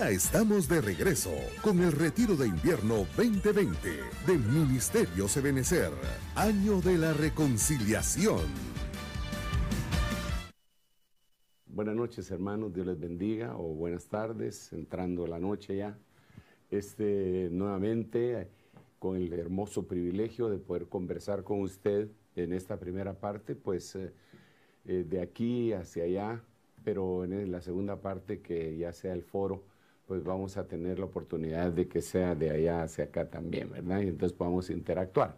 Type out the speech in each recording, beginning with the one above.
Ya estamos de regreso con el Retiro de Invierno 2020 del Ministerio Sebenecer, año de la reconciliación. Buenas noches hermanos, Dios les bendiga o buenas tardes, entrando la noche ya. Este, nuevamente con el hermoso privilegio de poder conversar con usted en esta primera parte, pues eh, de aquí hacia allá, pero en la segunda parte que ya sea el foro pues vamos a tener la oportunidad de que sea de allá hacia acá también, ¿verdad? Y entonces podamos interactuar.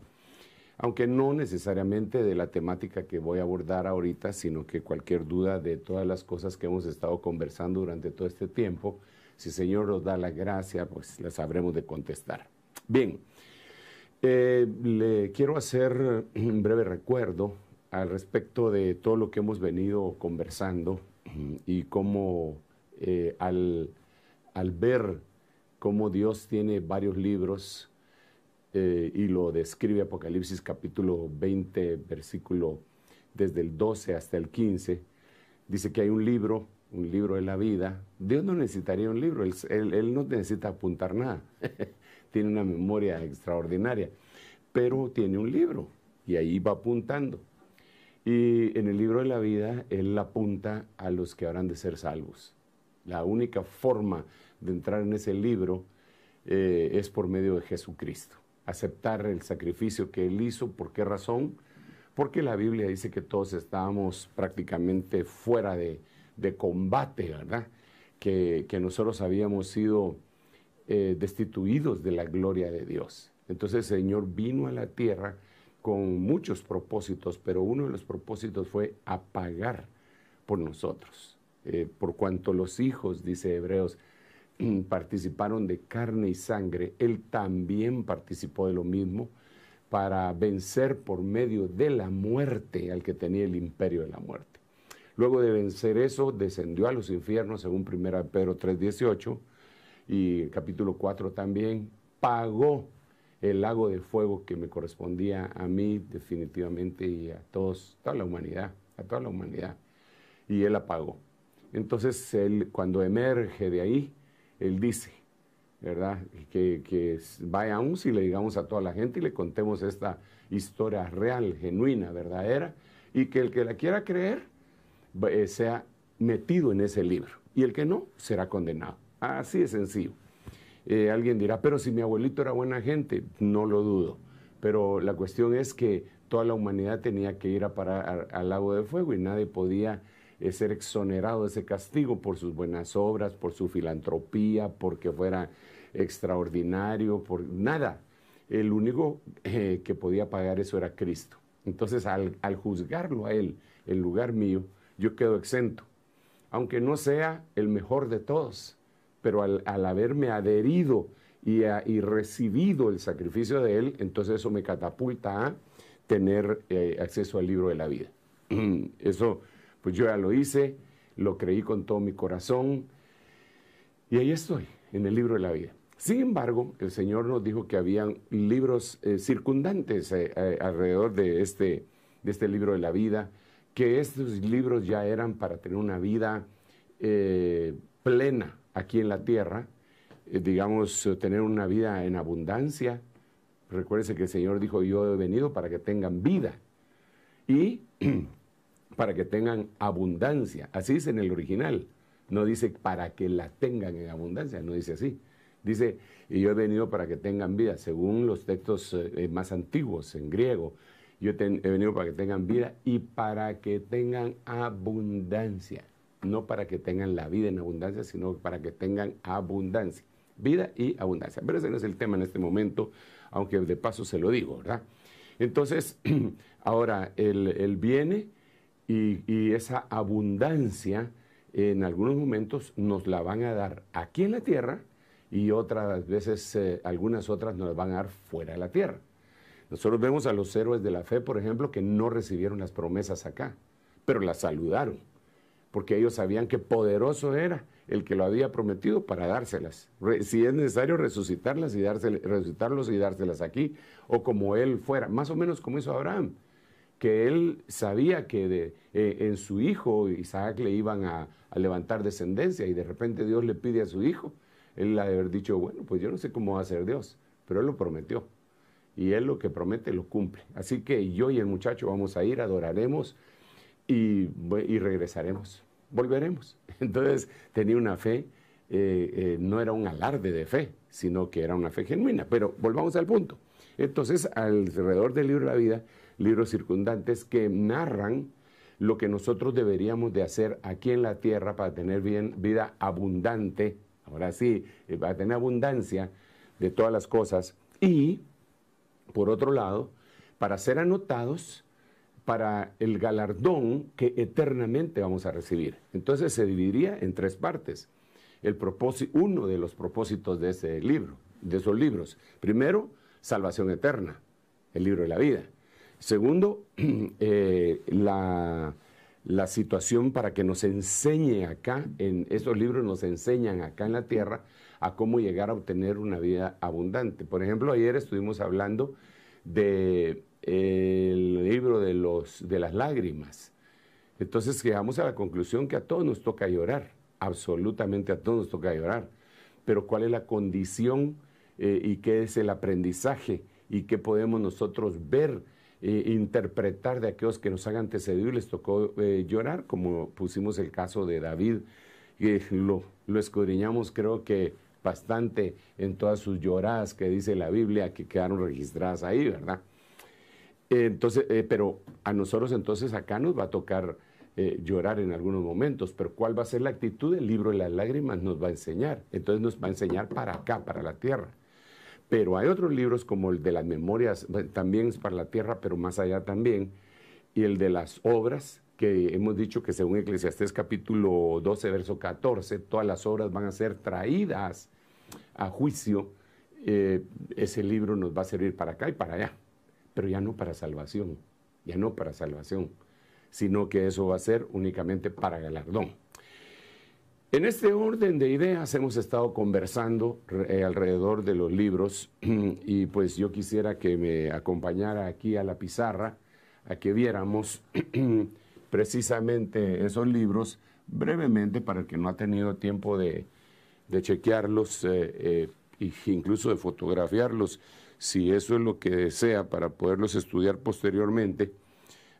Aunque no necesariamente de la temática que voy a abordar ahorita, sino que cualquier duda de todas las cosas que hemos estado conversando durante todo este tiempo, si Señor nos da la gracia, pues las sabremos de contestar. Bien, eh, le quiero hacer un breve recuerdo al respecto de todo lo que hemos venido conversando y cómo eh, al al ver cómo Dios tiene varios libros eh, y lo describe Apocalipsis capítulo 20, versículo desde el 12 hasta el 15, dice que hay un libro, un libro de la vida. Dios no necesitaría un libro, él, él no necesita apuntar nada. tiene una memoria extraordinaria, pero tiene un libro y ahí va apuntando. Y en el libro de la vida, Él apunta a los que habrán de ser salvos. La única forma de entrar en ese libro eh, es por medio de Jesucristo. Aceptar el sacrificio que Él hizo, ¿por qué razón? Porque la Biblia dice que todos estábamos prácticamente fuera de, combate, ¿verdad? Que, nosotros habíamos sido eh, destituidos de la gloria de Dios. Entonces el Señor vino a la tierra con muchos propósitos, pero uno de los propósitos fue apagar por nosotros. Eh, por cuanto los hijos, dice Hebreos, participaron de carne y sangre, él también participó de lo mismo para vencer por medio de la muerte al que tenía el imperio de la muerte. Luego de vencer eso, descendió a los infiernos, según 1 Pedro 3:18 y capítulo 4 también, pagó el lago de fuego que me correspondía a mí definitivamente y a todos, toda la humanidad, a toda la humanidad. Y él la pagó. Entonces, él, cuando emerge de ahí, él dice, ¿verdad? Que, que vayamos si le digamos a toda la gente y le contemos esta historia real, genuina, verdadera, y que el que la quiera creer eh, sea metido en ese libro, y el que no será condenado. Así de sencillo. Eh, alguien dirá, pero si mi abuelito era buena gente, no lo dudo. Pero la cuestión es que toda la humanidad tenía que ir a parar al lago de fuego y nadie podía es ser exonerado de ese castigo por sus buenas obras, por su filantropía, porque fuera extraordinario, por nada. El único eh, que podía pagar eso era Cristo. Entonces, al, juzgarlo a Él en lugar mío, yo quedo exento, aunque no sea el mejor de todos, pero al, haberme adherido y, recibido el sacrificio de Él, entonces eso me catapulta a tener eh, acceso al libro de la vida. Eso pues yo ya lo hice, lo creí con todo mi corazón y ahí estoy, en el libro de la vida. Sin embargo, el Señor nos dijo que habían libros eh, circundantes eh, eh, alrededor de este, de este libro de la vida, que estos libros ya eran para tener una vida plena aquí en la tierra, digamos, tener una vida en abundancia. Recuérdense que el Señor dijo, yo he venido para que tengan vida. Y para que tengan abundancia. Así dice en el original. No dice para que la tengan en abundancia, no dice así. Dice, y yo he venido para que tengan vida, según los textos eh, más antiguos en griego. Yo he venido para que tengan vida y para que tengan abundancia. No para que tengan la vida en abundancia, sino para que tengan abundancia. Vida y abundancia. Pero ese no es el tema en este momento, aunque de paso se lo digo, ¿verdad? Entonces, ahora, él viene y, esa abundancia en algunos momentos nos la van a dar aquí en la tierra y otras veces, eh, algunas otras nos van a dar fuera de la tierra. Nosotros vemos a los héroes de la fe, por ejemplo, que no recibieron las promesas acá, pero las saludaron, porque ellos sabían que poderoso era el que lo había prometido para dárselas. si es necesario resucitarlas y resucitarlos y dárselas aquí, o como él fuera, más o menos como hizo Abraham que él sabía que eh, en su hijo Isaac le iban a, levantar descendencia y de repente Dios le pide a su hijo, él ha dicho, bueno, pues yo no sé cómo va a ser Dios, pero él lo prometió. Y él lo que promete lo cumple. Así que yo y el muchacho vamos a ir, adoraremos y, regresaremos, volveremos. Entonces tenía una fe, eh, eh, no era un alarde de fe, sino que era una fe genuina. Pero volvamos al punto. Entonces, alrededor del libro de la vida, libros circundantes que narran lo que nosotros deberíamos de hacer aquí en la tierra para tener vida abundante, ahora sí, eh, para tener abundancia de todas las cosas. Y, por otro lado, para ser anotados para el galardón que eternamente vamos a recibir. Entonces se dividiría en tres partes. El propósito, uno de los propósitos de ese libro, de esos libros. Primero, salvación eterna, el libro de la vida. Segundo, eh, la, situación para que nos enseñe acá, en estos libros nos enseñan acá en la tierra a cómo llegar a obtener una vida abundante. Por ejemplo, ayer estuvimos hablando del de, libro de, las lágrimas. Entonces llegamos a la conclusión que a todos nos toca llorar, absolutamente a todos nos toca llorar. Pero ¿cuál es la condición eh, y qué es el aprendizaje y qué podemos nosotros ver? Eh, interpretar de aquellos que nos han antecedido y les tocó eh, llorar, como pusimos el caso de David, y lo, escudriñamos creo que bastante en todas sus lloradas que dice la Biblia, que quedaron registradas ahí, ¿verdad? entonces, eh, pero a nosotros entonces acá nos va a tocar llorar en algunos momentos, pero cuál va a ser la actitud, el libro de las lágrimas nos va a enseñar, entonces nos va a enseñar para acá, para la tierra. Pero hay otros libros como el de las memorias, también es para la tierra, pero más allá también, y el de las obras, que hemos dicho que según Eclesiastés capítulo 12, verso 14, todas las obras van a ser traídas a juicio. Eh, ese libro nos va a servir para acá y para allá, pero ya no para salvación, ya no para salvación, sino que eso va a ser únicamente para galardón. En este orden de ideas hemos estado conversando eh, alrededor de los libros y pues yo quisiera que me acompañara aquí a la pizarra a que viéramos precisamente esos libros brevemente para el que no ha tenido tiempo de, chequearlos e incluso de fotografiarlos, si eso es lo que desea para poderlos estudiar posteriormente.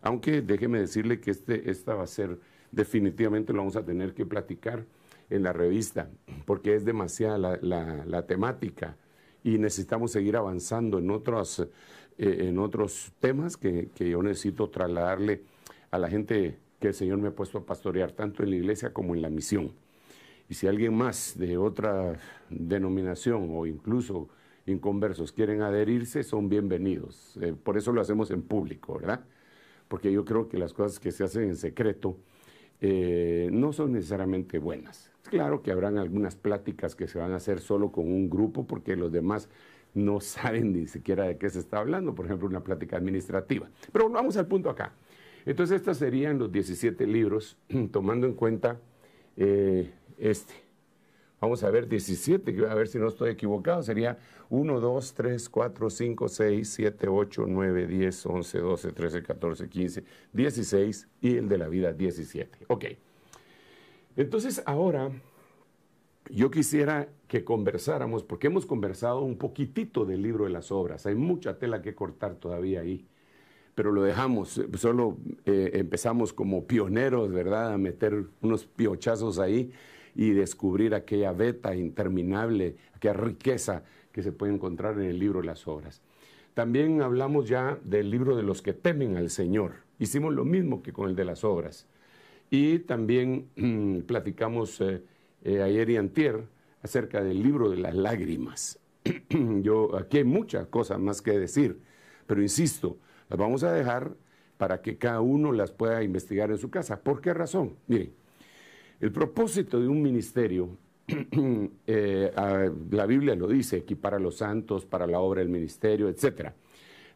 Aunque déjeme decirle que este, esta va a ser definitivamente lo vamos a tener que platicar en la revista, porque es demasiada la, temática y necesitamos seguir avanzando en otros, eh, en otros temas que, yo necesito trasladarle a la gente que el Señor me ha puesto a pastorear, tanto en la iglesia como en la misión. Y si alguien más de otra denominación o incluso inconversos quieren adherirse, son bienvenidos. Eh, por eso lo hacemos en público, ¿verdad? Porque yo creo que las cosas que se hacen en secreto, eh, no son necesariamente buenas. Claro que habrán algunas pláticas que se van a hacer solo con un grupo porque los demás no saben ni siquiera de qué se está hablando, por ejemplo, una plática administrativa. Pero vamos al punto acá. Entonces, estos serían los 17 libros, tomando en cuenta eh, este vamos a ver 17, a ver si no estoy equivocado, sería 1, 2, 3, 4, 5, 6, 7, 8, 9, 10, 11, 12, 13, 14, 15, 16 y el de la vida 17. Ok. Entonces ahora yo quisiera que conversáramos, porque hemos conversado un poquitito del libro de las obras, hay mucha tela que cortar todavía ahí, pero lo dejamos, solo eh, empezamos como pioneros, ¿verdad? A meter unos piochazos ahí y descubrir aquella veta interminable, aquella riqueza que se puede encontrar en el libro de las obras. También hablamos ya del libro de los que temen al Señor. Hicimos lo mismo que con el de las obras. Y también mm, platicamos eh, eh, ayer y antier acerca del libro de las lágrimas. Yo, aquí hay muchas cosas más que decir, pero insisto, las vamos a dejar para que cada uno las pueda investigar en su casa. ¿Por qué razón? Miren, el propósito de un ministerio, eh, la Biblia lo dice, equipar a los santos para la obra del ministerio, etc.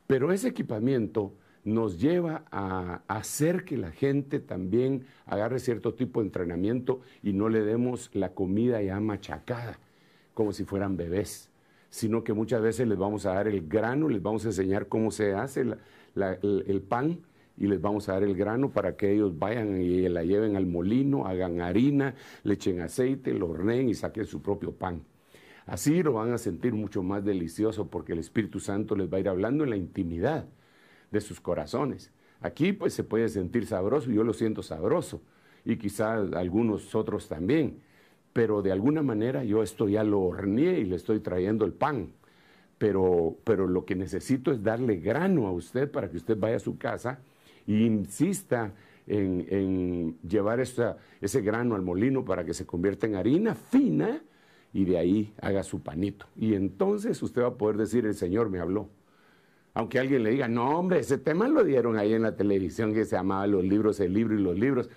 Pero ese equipamiento nos lleva a hacer que la gente también agarre cierto tipo de entrenamiento y no le demos la comida ya machacada, como si fueran bebés, sino que muchas veces les vamos a dar el grano, les vamos a enseñar cómo se hace el pan y les vamos a dar el grano para que ellos vayan y la lleven al molino, hagan harina, le echen aceite, lo horneen y saquen su propio pan. Así lo van a sentir mucho más delicioso porque el Espíritu Santo les va a ir hablando en la intimidad de sus corazones. Aquí pues se puede sentir sabroso, y yo lo siento sabroso y quizás algunos otros también, pero de alguna manera yo esto ya lo horneé y le estoy trayendo el pan. Pero, pero lo que necesito es darle grano a usted para que usted vaya a su casa insista en, llevar ese grano al molino para que se convierta en harina fina y de ahí haga su panito. Y entonces usted va a poder decir, el Señor me habló. Aunque alguien le diga, no hombre, ese tema lo dieron ahí en la televisión que se llamaba Los libros, el libro y los libros.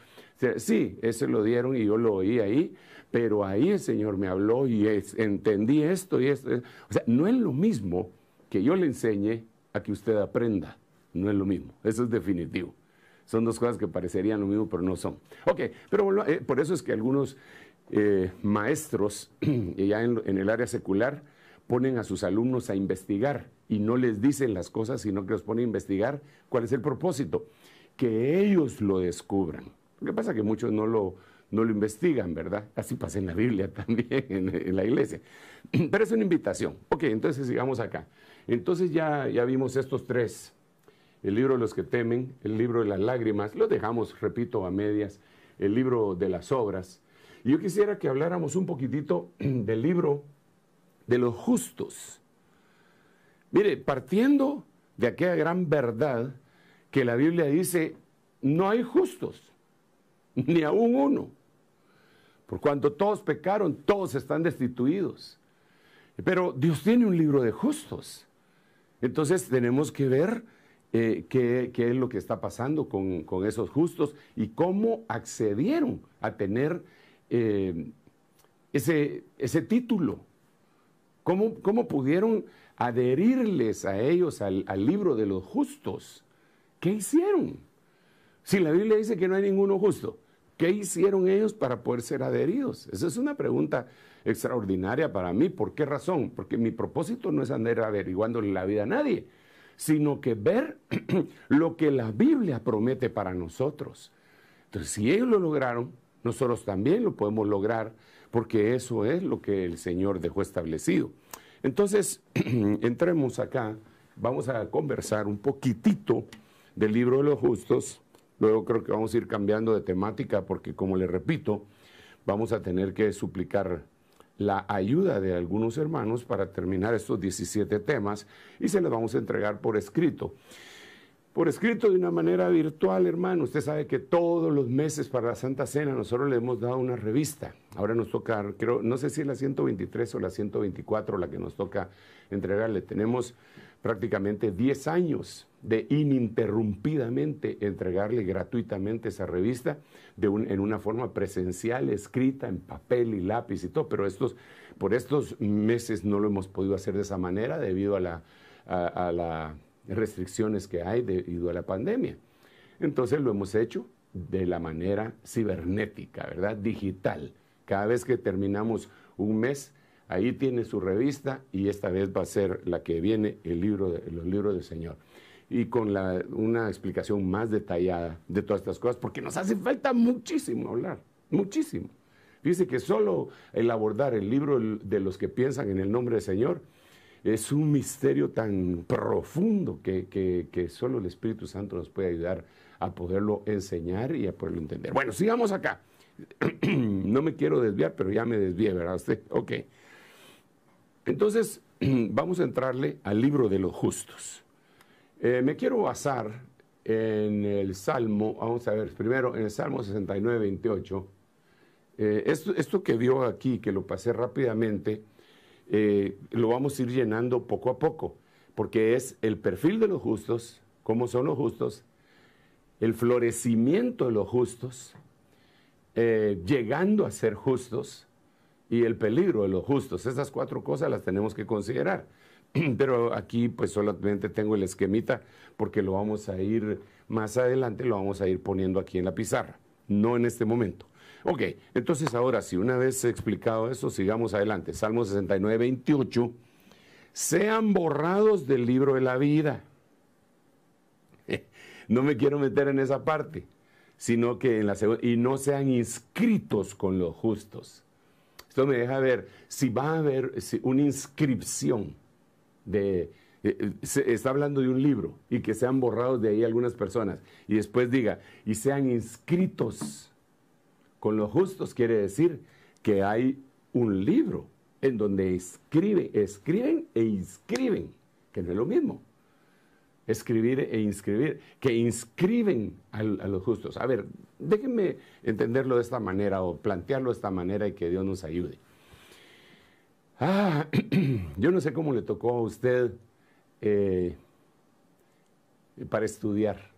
Sí, ese lo dieron y yo lo oí ahí, pero ahí el Señor me habló y entendí esto y esto. O sea, no es lo mismo que yo le enseñe a que usted aprenda no es lo mismo. Eso es definitivo. Son dos cosas que parecerían lo mismo, pero no son. Ok, pero eh, por eso es que algunos eh, maestros, ya en, el área secular, ponen a sus alumnos a investigar y no les dicen las cosas, sino que los ponen a investigar cuál es el propósito. Que ellos lo descubran. Lo que pasa es que muchos no lo, no lo investigan, ¿verdad? Así pasa en la Biblia también, en, la iglesia. Pero es una invitación. Ok, entonces sigamos acá. Entonces ya, ya vimos estos tres el libro de los que temen, el libro de las lágrimas, lo dejamos, repito, a medias, el libro de las obras. Y yo quisiera que habláramos un poquitito del libro de los justos. Mire, partiendo de aquella gran verdad que la Biblia dice, no hay justos, ni aún uno. Por cuanto todos pecaron, todos están destituidos. Pero Dios tiene un libro de justos. Entonces tenemos que ver eh, qué, es lo que está pasando con, esos justos y cómo accedieron a tener eh, ese, título. ¿Cómo, pudieron adherirles a ellos al, al libro de los justos? ¿Qué hicieron? Si la Biblia dice que no hay ninguno justo, ¿Qué hicieron ellos para poder ser adheridos? Esa es una pregunta extraordinaria para mí. ¿Por qué razón? Porque mi propósito no es andar averiguándole la vida a nadie sino que ver lo que la Biblia promete para nosotros. Entonces, si ellos lo lograron, nosotros también lo podemos lograr, porque eso es lo que el Señor dejó establecido. Entonces, entremos acá, vamos a conversar un poquitito del libro de los justos, luego creo que vamos a ir cambiando de temática, porque como le repito, vamos a tener que suplicar la ayuda de algunos hermanos para terminar estos 17 temas y se los vamos a entregar por escrito por escrito de una manera virtual, hermano. Usted sabe que todos los meses para la Santa Cena nosotros le hemos dado una revista. Ahora nos toca, creo, no sé si la 123 o la 124 la que nos toca entregarle. Tenemos prácticamente 10 años de ininterrumpidamente entregarle gratuitamente esa revista de en una forma presencial, escrita en papel y lápiz y todo. Pero estos, por estos meses no lo hemos podido hacer de esa manera debido a la restricciones que hay debido a la pandemia. Entonces lo hemos hecho de la manera cibernética, ¿verdad? Digital. Cada vez que terminamos un mes, ahí tiene su revista y esta vez va a ser la que viene el libro de, los libros del Señor. Y con una explicación más detallada de todas estas cosas, porque nos hace falta muchísimo hablar, muchísimo. Dice que solo el abordar el libro de los que piensan en el nombre del Señor, es un misterio tan profundo que, solo el Espíritu Santo nos puede ayudar a poderlo enseñar y a poderlo entender. Bueno, sigamos acá. no me quiero desviar, pero ya me desvié, ¿verdad? Ok. Entonces, vamos a entrarle al libro de los justos. Eh, me quiero basar en el Salmo, vamos a ver, primero en el Salmo 69, 28. Eh, esto, esto que vio aquí, que lo pasé rápidamente, eh, lo vamos a ir llenando poco a poco, porque es el perfil de los justos, cómo son los justos, el florecimiento de los justos, eh, llegando a ser justos y el peligro de los justos. Esas cuatro cosas las tenemos que considerar. Pero aquí pues solamente tengo el esquemita porque lo vamos a ir más adelante, lo vamos a ir poniendo aquí en la pizarra, no en este momento. Ok, entonces ahora si una vez explicado eso, sigamos adelante. Salmo 69, 28. Sean borrados del libro de la vida. No me quiero meter en esa parte, sino que en la segunda, y no sean inscritos con los justos. Esto me deja ver si va a haber una inscripción de, eh, eh, está hablando de un libro y que sean borrados de ahí algunas personas y después diga, y sean inscritos con los justos quiere decir que hay un libro en donde escriben, escriben e inscriben, que no es lo mismo. Escribir e inscribir, que inscriben a, los justos. A ver, déjenme entenderlo de esta manera o plantearlo de esta manera y que Dios nos ayude. Ah, yo no sé cómo le tocó a usted eh, para estudiar,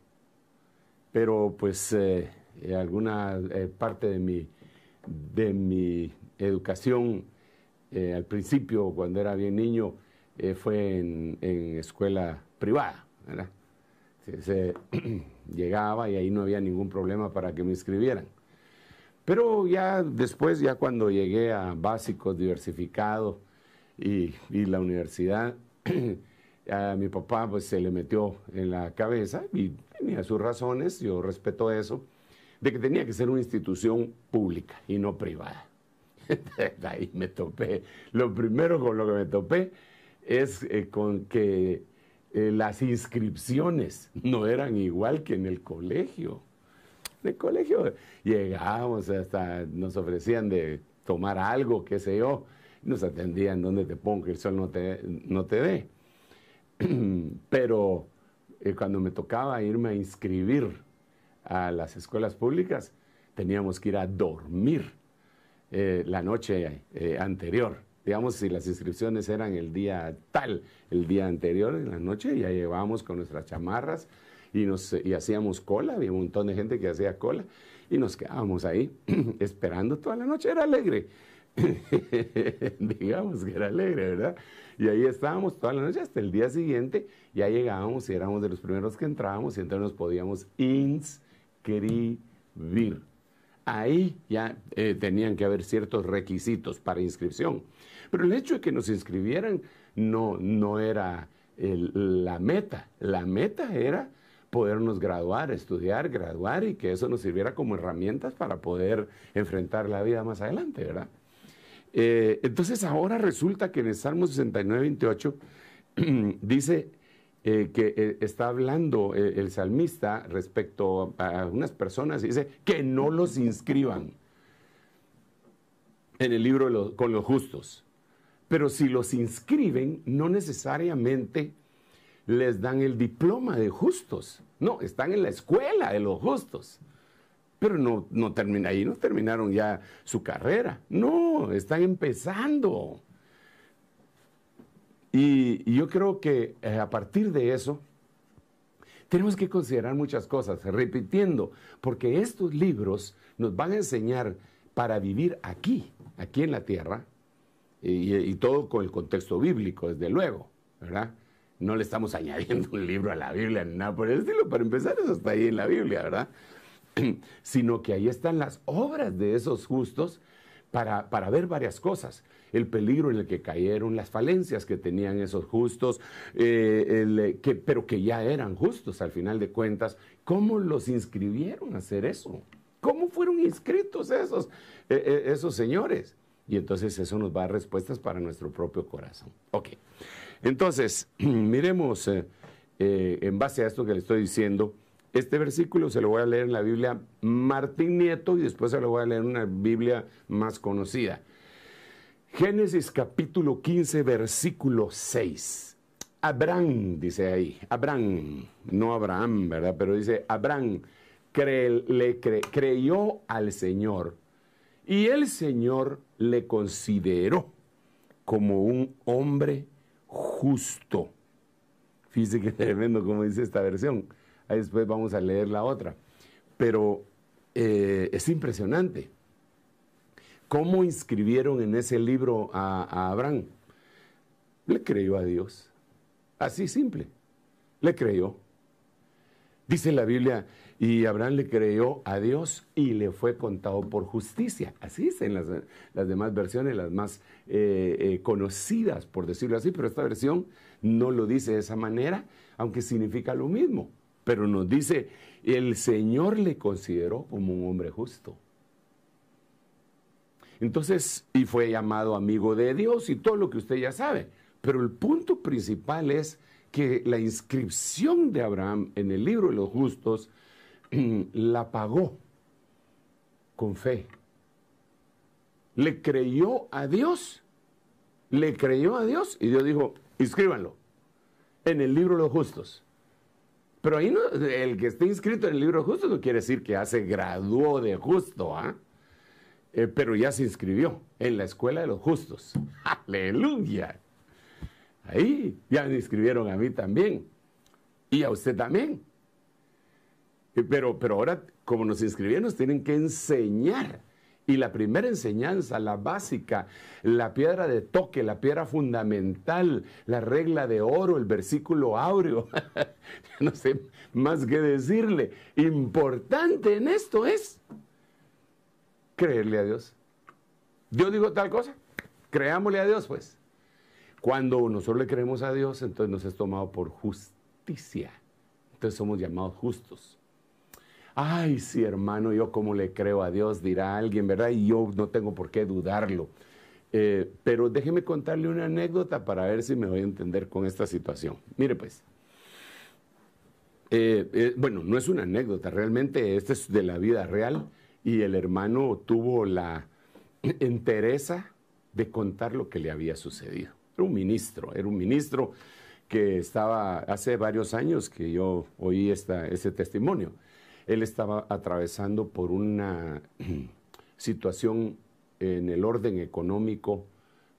pero pues eh, eh, alguna eh, parte de mi, de mi educación eh, al principio, cuando era bien niño, fue en, en, escuela privada, ¿verdad? Se, llegaba y ahí no había ningún problema para que me inscribieran. Pero ya después, ya cuando llegué a básicos diversificados y, y la universidad, a mi papá pues se le metió en la cabeza y tenía sus razones, yo respeto eso de que tenía que ser una institución pública y no privada. Ahí me topé. Lo primero con lo que me topé es eh, con que eh, las inscripciones no eran igual que en el colegio. En el colegio llegábamos hasta, nos ofrecían de tomar algo, qué sé yo, nos atendían donde te pongo que el sol no te, no te dé. Pero eh, cuando me tocaba irme a inscribir a las escuelas públicas, teníamos que ir a dormir eh, la noche eh, anterior. Digamos, si las inscripciones eran el día tal, el día anterior, en la noche, ya llevábamos con nuestras chamarras y, nos, y hacíamos cola, había un montón de gente que hacía cola y nos quedábamos ahí esperando toda la noche, era alegre. digamos que era alegre, ¿verdad? Y ahí estábamos toda la noche hasta el día siguiente, ya llegábamos y éramos de los primeros que entrábamos y entonces nos podíamos ins inscribir. Ahí ya eh, tenían que haber ciertos requisitos para inscripción. Pero el hecho de que nos inscribieran no, no era la meta. La meta era podernos graduar, estudiar, graduar y que eso nos sirviera como herramientas para poder enfrentar la vida más adelante, ¿verdad? Eh, entonces ahora resulta que en el Salmo 69, 28 dice, eh, que eh, está hablando eh, el salmista respecto a, unas personas y dice que no los inscriban en el libro con los justos. Pero si los inscriben, no necesariamente les dan el diploma de justos. No, están en la escuela de los justos. Pero no, no ahí, no terminaron ya su carrera. No, están empezando. Y, yo creo que eh, a partir de eso, tenemos que considerar muchas cosas, repitiendo, porque estos libros nos van a enseñar para vivir aquí, aquí en la tierra, y, todo con el contexto bíblico, desde luego, ¿verdad? No le estamos añadiendo un libro a la Biblia ni nada por el estilo, para empezar eso está ahí en la Biblia, ¿verdad? Sino que ahí están las obras de esos justos para ver varias cosas el peligro en el que cayeron, las falencias que tenían esos justos, eh, eh, pero que ya eran justos al final de cuentas. ¿Cómo los inscribieron a hacer eso? ¿Cómo fueron inscritos esos, eh, esos señores? Y entonces eso nos va a dar respuestas para nuestro propio corazón. Ok. Entonces, miremos en base a esto que le estoy diciendo. Este versículo se lo voy a leer en la Biblia Martín Nieto y después se lo voy a leer en una Biblia más conocida. Génesis capítulo 15, versículo 6. Abraham, dice ahí, Abraham, no Abraham, ¿verdad? Pero dice, Abraham creyó al Señor y el Señor le consideró como un hombre justo. Fíjese que tremendo como dice esta versión. Ahí después vamos a leer la otra. Pero eh, es impresionante. ¿Cómo inscribieron en ese libro a, Abraham? Le creyó a Dios. Así simple. Le creyó. Dice la Biblia, y Abraham le creyó a Dios y le fue contado por justicia. Así dicen las, demás versiones, las más eh, eh, conocidas, por decirlo así, pero esta versión no lo dice de esa manera, aunque significa lo mismo. Pero nos dice, el Señor le consideró como un hombre justo. Entonces, y fue llamado amigo de Dios y todo lo que usted ya sabe. Pero el punto principal es que la inscripción de Abraham en el libro de los justos la pagó con fe. Le creyó a Dios. Le creyó a Dios y Dios dijo, inscríbanlo en el libro de los justos. Pero ahí no, el que esté inscrito en el libro de los justos no quiere decir que hace se graduó de justo, ¿ah? Eh, pero ya se inscribió en la Escuela de los Justos. Aleluya. Ahí ya me inscribieron a mí también y a usted también. Eh, pero, pero ahora, como nos inscribieron, nos tienen que enseñar. Y la primera enseñanza, la básica, la piedra de toque, la piedra fundamental, la regla de oro, el versículo áureo, no sé más que decirle, importante en esto es creerle a Dios. Dios dijo tal cosa, creámosle a Dios, pues. Cuando nosotros le creemos a Dios, entonces nos es tomado por justicia. Entonces somos llamados justos. Ay, sí, hermano, yo como le creo a Dios, dirá alguien, ¿verdad? Y yo no tengo por qué dudarlo. Eh, pero déjeme contarle una anécdota para ver si me voy a entender con esta situación. Mire, pues. Eh, eh, bueno, no es una anécdota, realmente esto es de la vida real y el hermano tuvo la entereza de contar lo que le había sucedido. Era un ministro, era un ministro que estaba hace varios años que yo oí esta, este testimonio. Él estaba atravesando por una situación en el orden económico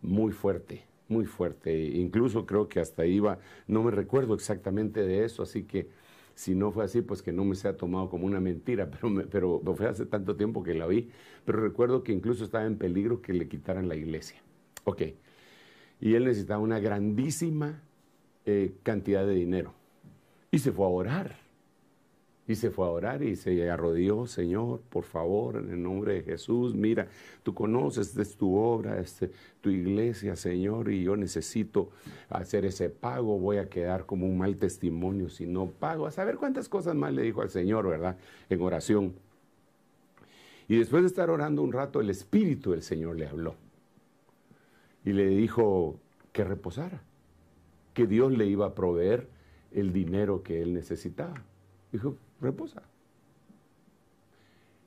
muy fuerte, muy fuerte. Incluso creo que hasta iba, no me recuerdo exactamente de eso, así que si no fue así, pues que no me sea tomado como una mentira, pero, me, pero fue hace tanto tiempo que la vi. Pero recuerdo que incluso estaba en peligro que le quitaran la iglesia. Ok. Y él necesitaba una grandísima eh, cantidad de dinero. Y se fue a orar. Y se fue a orar y se arrodilló, Señor, por favor, en el nombre de Jesús, mira, tú conoces, esta es tu obra, este, tu iglesia, Señor, y yo necesito hacer ese pago, voy a quedar como un mal testimonio si no pago. A saber cuántas cosas más le dijo al Señor, ¿verdad? En oración. Y después de estar orando un rato, el Espíritu del Señor le habló y le dijo que reposara, que Dios le iba a proveer el dinero que él necesitaba. Dijo, reposa.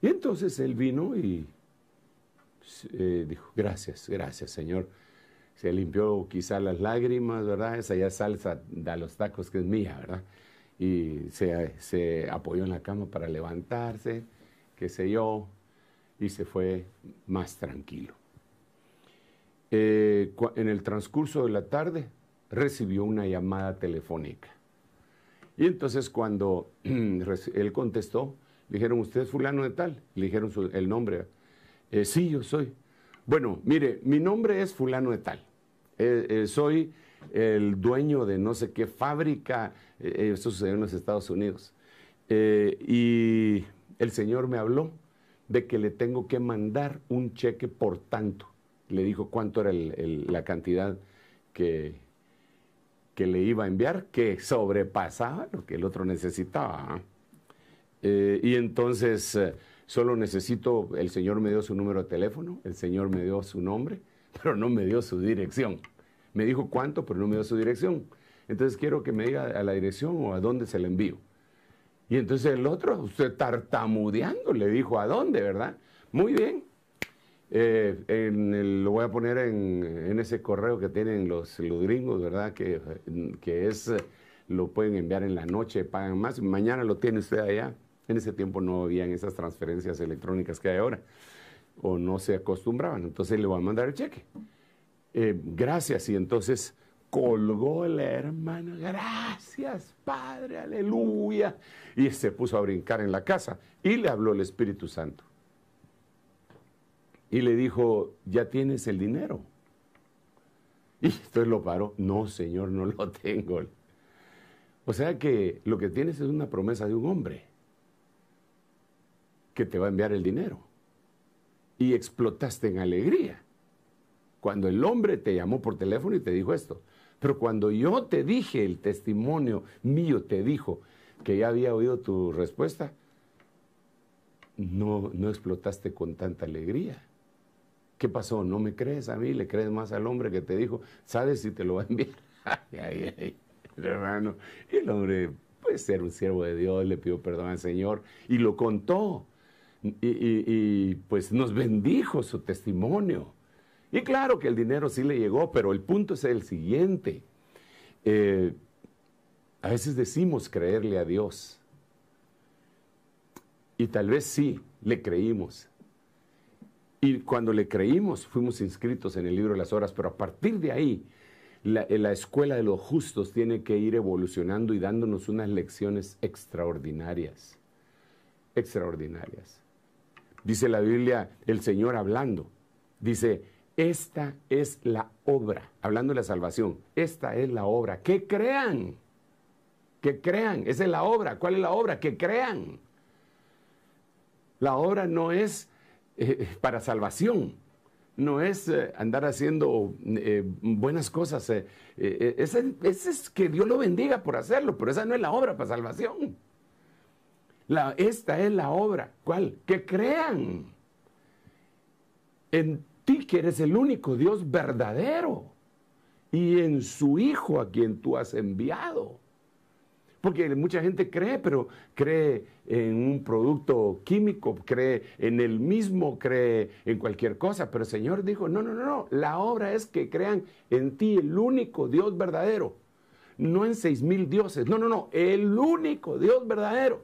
Y entonces él vino y eh, dijo, gracias, gracias Señor. Se limpió quizá las lágrimas, ¿verdad? Esa ya salsa de los tacos que es mía, ¿verdad? Y se, apoyó en la cama para levantarse, qué sé yo, y se fue más tranquilo. Eh, en el transcurso de la tarde recibió una llamada telefónica y entonces cuando él contestó, le dijeron, ¿usted es fulano de tal? Le dijeron el nombre. Eh, sí, yo soy. Bueno, mire, mi nombre es fulano de tal. Eh, eh, soy el dueño de no sé qué fábrica. Esto sucedió en los Estados Unidos. y el señor me habló de que le tengo que mandar un cheque por tanto. Le dijo cuánto era la cantidad que, que le iba a enviar que sobrepasaba lo que el otro necesitaba. ¿ah? Eh, y entonces eh, solo necesito, el Señor me dio su número de teléfono, el Señor me dio su nombre, pero no me dio su dirección. Me dijo cuánto, pero no me dio su dirección. Entonces quiero que me diga a la dirección o a dónde se le envío. Y entonces el otro, usted tartamudeando, le dijo a dónde, ¿verdad? Muy bien, eh, en lo voy a poner en, ese correo que tienen los, los gringos, ¿verdad? Que, es, lo pueden enviar en la noche, pagan más. Mañana lo tiene usted allá. En ese tiempo no habían esas transferencias electrónicas que hay ahora, o no se acostumbraban. Entonces le voy a mandar el cheque. Eh, gracias. Y entonces colgó la hermana, gracias Padre, aleluya. Y se puso a brincar en la casa y le habló el Espíritu Santo y le dijo, ya tienes el dinero. Y entonces lo paró, no, señor, no lo tengo. O sea que lo que tienes es una promesa de un hombre que te va a enviar el dinero. Y explotaste en alegría. Cuando el hombre te llamó por teléfono y te dijo esto. Pero cuando yo te dije el testimonio mío, te dijo que ya había oído tu respuesta, no, no explotaste con tanta alegría. ¿Qué pasó? ¿No me crees a mí? ¿Le crees más al hombre que te dijo? ¿Sabes si te lo va a enviar? el hombre puede ser un siervo de Dios, le pidió perdón al Señor y lo contó. Y, pues nos bendijo su testimonio. Y claro que el dinero sí le llegó, pero el punto es el siguiente. Eh, a veces decimos creerle a Dios. Y tal vez sí, le creímos. Y cuando le creímos, fuimos inscritos en el libro de las horas, pero a partir de ahí, eh, la, escuela de los justos tiene que ir evolucionando y dándonos unas lecciones extraordinarias. Extraordinarias. Dice la Biblia, el Señor hablando, dice, esta es la obra, hablando de la salvación, esta es la obra, que crean, que crean, esa es la obra, ¿cuál es la obra? Que crean. La obra no es eh, eh, para salvación. No es eh, andar haciendo buenas cosas. Ese, es que Dios lo bendiga por hacerlo, pero esa no es la obra para salvación. esta es la obra. ¿Cuál? Que crean en ti que eres el único Dios verdadero y en su Hijo a quien tú has enviado. Porque mucha gente cree, pero cree en un producto químico, cree en el mismo, cree en cualquier cosa. Pero el Señor dijo, no, no, no, no, la obra es que crean en ti el único Dios verdadero. No en seis mil dioses, no, no, no, el único Dios verdadero.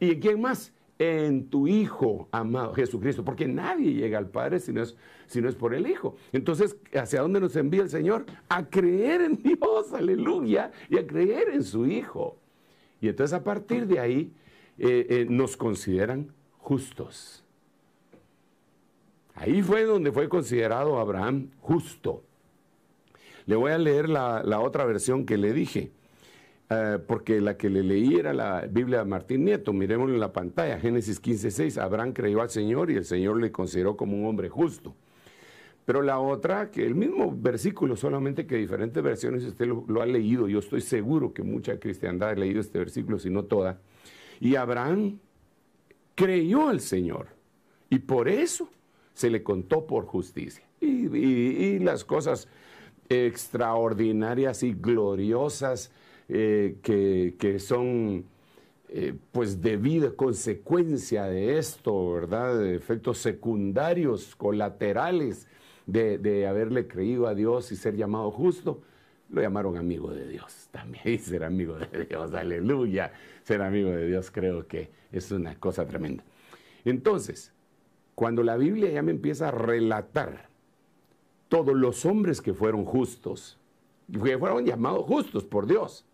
¿Y en quién más? en tu Hijo, amado Jesucristo, porque nadie llega al Padre si no es, es por el Hijo. Entonces, ¿hacia dónde nos envía el Señor? A creer en Dios, aleluya, y a creer en su Hijo. Y entonces a partir de ahí eh, eh, nos consideran justos. Ahí fue donde fue considerado Abraham justo. Le voy a leer la otra versión que le dije. Eh, porque la que le leí era la Biblia de Martín Nieto. miremos en la pantalla, Génesis 15:6. Abraham creyó al Señor y el Señor le consideró como un hombre justo. Pero la otra, que el mismo versículo, solamente que diferentes versiones usted lo, ha leído, yo estoy seguro que mucha cristiandad ha leído este versículo, si no toda. Y Abraham creyó al Señor y por eso se le contó por justicia. y las cosas extraordinarias y gloriosas eh, que, son eh, pues debida consecuencia de esto, ¿verdad? De efectos secundarios, colaterales de, de haberle creído a Dios y ser llamado justo lo llamaron amigo de Dios también. Y ser amigo de Dios, aleluya. Ser amigo de Dios creo que es una cosa tremenda. Entonces, cuando la Biblia ya me empieza a relatar todos los hombres que fueron justos, que fueron llamados justos por Dios,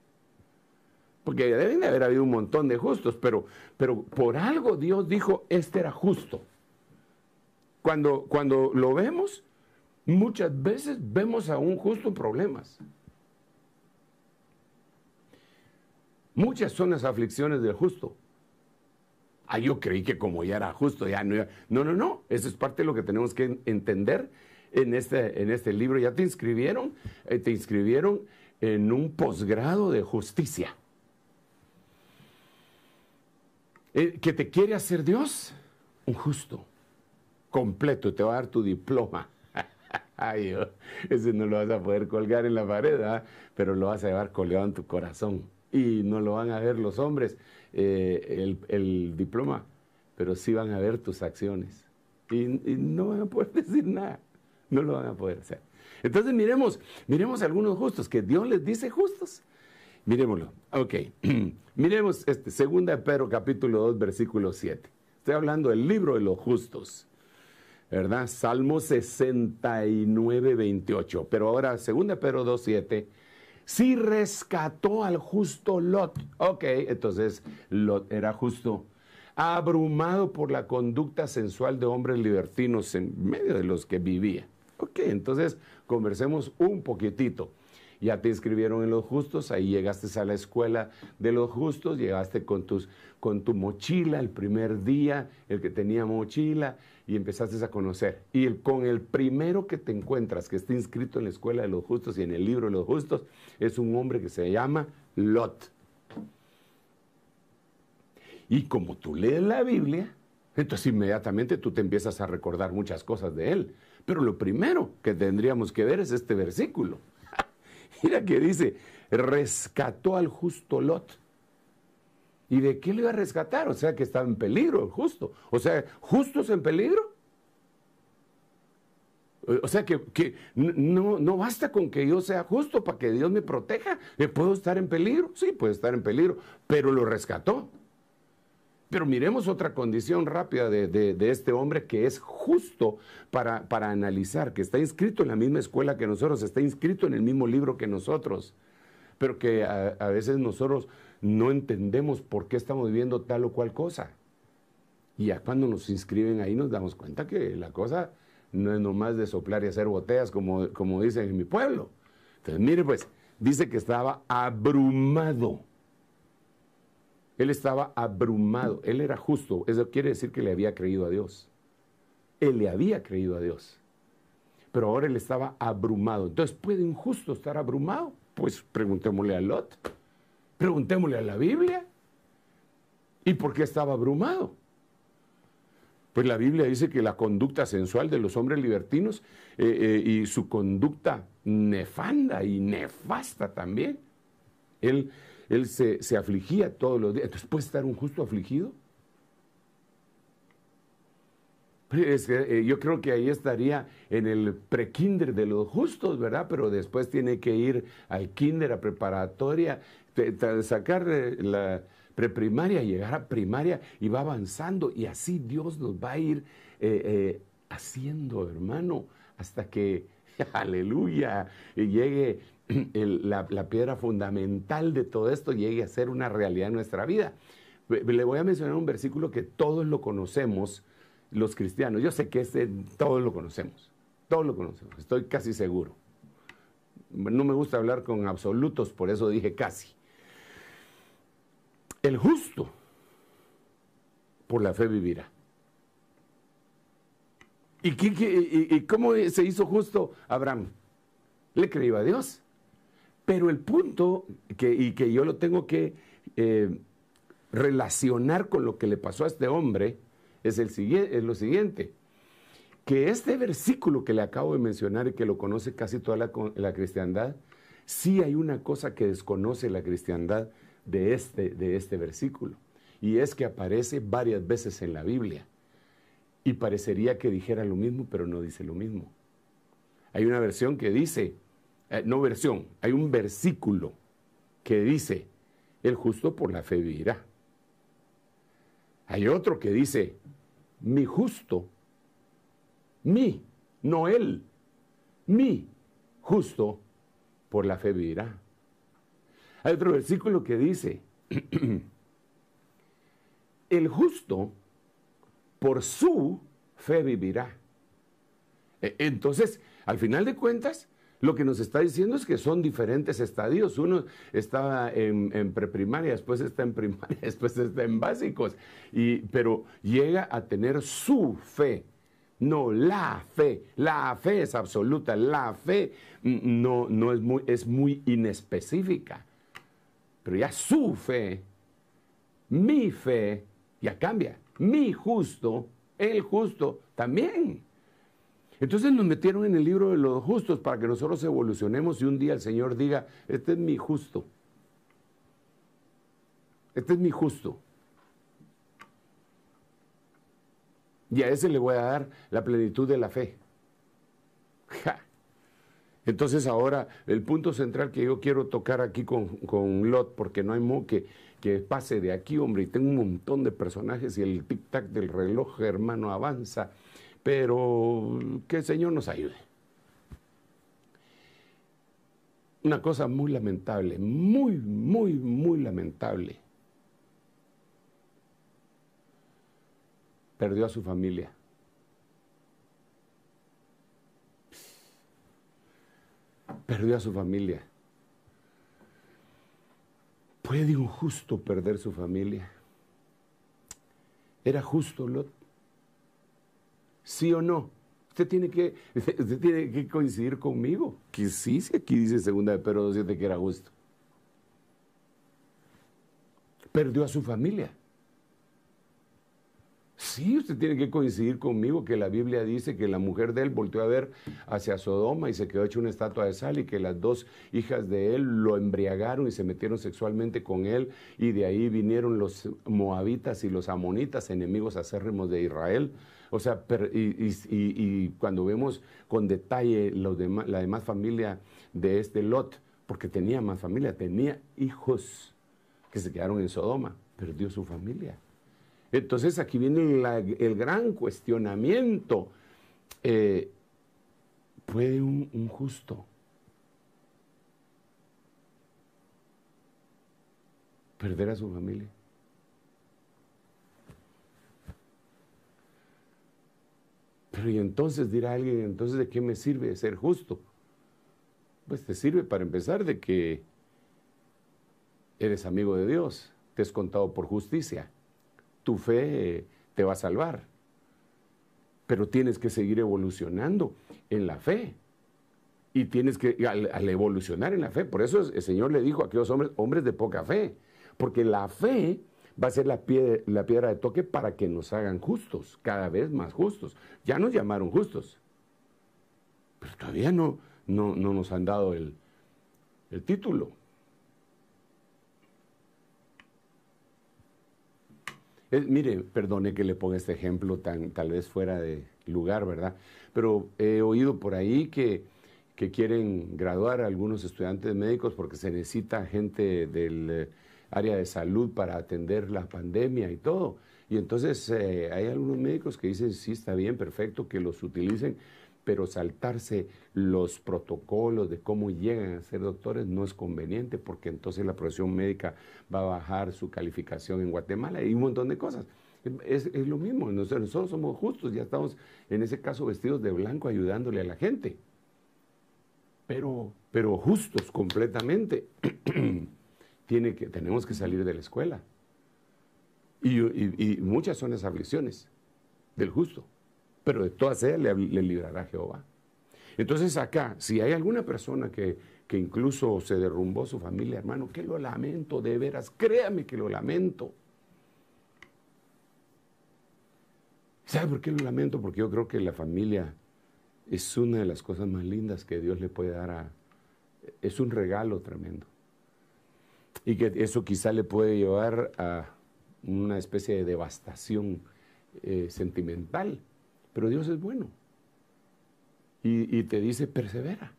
porque deben de haber habido un montón de justos, pero, pero por algo Dios dijo, este era justo. Cuando, cuando lo vemos, muchas veces vemos a un justo problemas. Muchas son las aflicciones del justo. Ah, yo creí que como ya era justo, ya no era. No, no, no. Eso es parte de lo que tenemos que entender en este, en este libro. Ya te inscribieron, eh, te inscribieron en un posgrado de justicia. Eh, que te quiere hacer Dios un justo, completo, te va a dar tu diploma. Ay, ese no lo vas a poder colgar en la pared, ¿ah? pero lo vas a llevar colgado en tu corazón. Y no lo van a ver los hombres, eh, el, diploma, pero sí van a ver tus acciones. Y, no van a poder decir nada, no lo van a poder hacer. Entonces miremos, miremos algunos justos, que Dios les dice justos. Miremoslo. Ok. Miremos este, segunda de Pedro capítulo 2, versículo 7. Estoy hablando del libro de los justos. ¿Verdad? Salmo 69, 28. Pero ahora, segunda de Pedro 2, 7. Sí rescató al justo Lot. Ok, entonces Lot era justo. Abrumado por la conducta sensual de hombres libertinos en medio de los que vivía. Ok, entonces conversemos un poquitito ya te inscribieron en los justos, ahí llegaste a la escuela de los justos, llegaste con, tus, con tu mochila el primer día, el que tenía mochila, y empezaste a conocer. Y con el primero que te encuentras, que está inscrito en la escuela de los justos y en el libro de los justos, es un hombre que se llama Lot. Y como tú lees la Biblia, entonces inmediatamente tú te empiezas a recordar muchas cosas de él. Pero lo primero que tendríamos que ver es este versículo. Mira que dice, rescató al justo Lot. ¿Y de qué le iba a rescatar? O sea que estaba en peligro, el justo. O sea, justos en peligro. O sea que, no, basta con que yo sea justo para que Dios me proteja. Eh, ¿Puedo estar en peligro? Sí, puede estar en peligro, pero lo rescató. Pero miremos otra condición rápida de, este hombre que es justo para, analizar, que está inscrito en la misma escuela que nosotros, está inscrito en el mismo libro que nosotros, pero que a, veces nosotros no entendemos por qué estamos viviendo tal o cual cosa. Y ya cuando nos inscriben ahí nos damos cuenta que la cosa no es nomás de soplar y hacer botellas, como, como dicen en mi pueblo. Entonces, mire, pues, dice que estaba abrumado él estaba abrumado, él era justo, eso quiere decir que le había creído a Dios. Él le había creído a Dios, pero ahora él estaba abrumado. Entonces, ¿puede injusto estar abrumado? Pues preguntémosle a Lot, preguntémosle a la Biblia. ¿Y por qué estaba abrumado? Pues la Biblia dice que la conducta sensual de los hombres libertinos eh, eh, y su conducta nefanda y nefasta también. Él él se, afligía todos los días. Entonces, ¿puede estar un justo afligido? Eh, yo creo que ahí estaría en el pre kinder de los justos, ¿verdad? Pero después tiene que ir al kinder, a preparatoria, sacar eh, la preprimaria, llegar a primaria y va avanzando. Y así Dios nos va a ir eh, haciendo, hermano, hasta que, aleluya, llegue la, piedra fundamental de todo esto llegue a ser una realidad en nuestra vida. Le voy a mencionar un versículo que todos lo conocemos, los cristianos. Yo sé que este, todos lo conocemos, todos lo conocemos, estoy casi seguro. No me gusta hablar con absolutos, por eso dije casi. El justo por la fe vivirá. ¿Y, cómo se hizo justo Abraham? Le creyó a Dios. Pero el punto, y que yo lo tengo que eh, relacionar con lo que le pasó a este hombre, es, el, es lo siguiente, que este versículo que le acabo de mencionar y que lo conoce casi toda la, cristiandad, sí hay una cosa que desconoce la cristiandad de este, de este versículo, y es que aparece varias veces en la Biblia. Y parecería que dijera lo mismo, pero no dice lo mismo. Hay una versión que dice, eh, no versión, hay un versículo que dice, el justo por la fe vivirá. Hay otro que dice, mi justo, mi, no él, mi justo por la fe vivirá. Hay otro versículo que dice, el justo por su fe vivirá. Eh, entonces, al final de cuentas, lo que nos está diciendo es que son diferentes estadios. Uno está en, preprimaria, después está en primaria, después está en básicos. Y, pero llega a tener su fe. No, la fe. La fe es absoluta. La fe no, es, muy, es muy inespecífica. Pero ya su fe, mi fe, ya cambia. Mi justo, el justo, también. Entonces nos metieron en el libro de los justos para que nosotros evolucionemos y un día el Señor diga, este es mi justo. Este es mi justo. Y a ese le voy a dar la plenitud de la fe. Entonces ahora el punto central que yo quiero tocar aquí con, Lot, porque no hay modo que, que pase de aquí, hombre, y tengo un montón de personajes y el tic-tac del reloj, hermano, avanza pero que el Señor nos ayude. Una cosa muy lamentable, muy, muy, muy lamentable. Perdió a su familia. Perdió a su familia. ¿Puede un justo perder su familia? ¿Era justo otro. ¿Sí o no? Usted tiene que, coincidir conmigo. Que sí, si aquí dice segunda de Pedro 2.7 que era justo. Perdió a su familia. Sí, usted tiene que coincidir conmigo que la Biblia dice que la mujer de él volteó a ver hacia Sodoma y se quedó hecha una estatua de sal y que las dos hijas de él lo embriagaron y se metieron sexualmente con él y de ahí vinieron los moabitas y los amonitas, enemigos acérrimos de Israel. O sea, y, cuando vemos con detalle la demás familia de este Lot, porque tenía más familia, tenía hijos que se quedaron en Sodoma, perdió su familia. Entonces aquí viene el gran cuestionamiento. Eh, ¿Puede un, justo perder a su familia? Pero y entonces dirá alguien, entonces ¿de qué me sirve ser justo? Pues te sirve para empezar de que eres amigo de Dios, te has contado por justicia tu fe te va a salvar. Pero tienes que seguir evolucionando en la fe. Y tienes que, al, evolucionar en la fe, por eso el Señor le dijo a aquellos hombres, hombres de poca fe, porque la fe va a ser la piedra, de toque para que nos hagan justos, cada vez más justos. Ya nos llamaron justos, pero todavía no, no, no nos han dado el título. Eh, mire, perdone que le ponga este ejemplo tan tal vez fuera de lugar, ¿verdad? Pero he oído por ahí que, que quieren graduar a algunos estudiantes médicos porque se necesita gente del eh, área de salud para atender la pandemia y todo. Y entonces eh, hay algunos médicos que dicen, sí, está bien, perfecto, que los utilicen, pero saltarse los protocolos de cómo llegan a ser doctores no es conveniente porque entonces la profesión médica va a bajar su calificación en Guatemala y un montón de cosas. Es, lo mismo, nosotros, somos justos, ya estamos en ese caso vestidos de blanco ayudándole a la gente, pero, pero justos completamente. Tiene que, tenemos que salir de la escuela y, y muchas son las aflicciones del justo pero de todas ellas le, librará Jehová. Entonces acá, si hay alguna persona que, incluso se derrumbó su familia, hermano, que lo lamento de veras, créame que lo lamento. ¿Sabe por qué lo lamento? Porque yo creo que la familia es una de las cosas más lindas que Dios le puede dar a... Es un regalo tremendo. Y que eso quizá le puede llevar a una especie de devastación eh, sentimental. Pero Dios es bueno. Y, te dice, persevera.